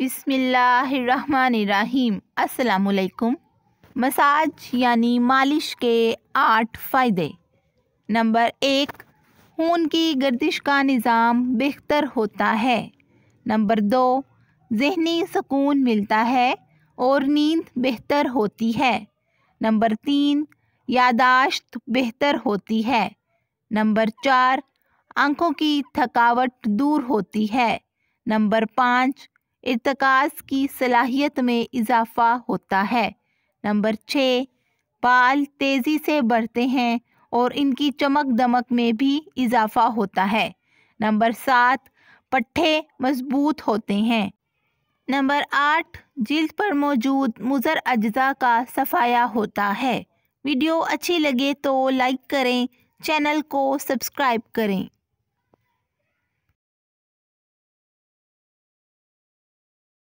बिसमीम् असलकुम मसाज यानी मालिश के आठ फ़ायदे नंबर एक खून की गर्दिश का निज़ाम बेहतर होता है नंबर दो जहनी सुकून मिलता है और नींद बेहतर होती है नंबर तीन यादाश्त बेहतर होती है नंबर चार आँखों की थकावट दूर होती है नंबर पाँच इतकास की सलाहियत में इजाफा होता है नंबर छः बाल तेज़ी से बढ़ते हैं और इनकी चमक दमक में भी इजाफा होता है नंबर सात पट्ठे मजबूत होते हैं नंबर आठ जिल्द पर मौजूद मुज़र अज्जा का सफाया होता है वीडियो अच्छी लगे तो लाइक करें चैनल को सब्सक्राइब करें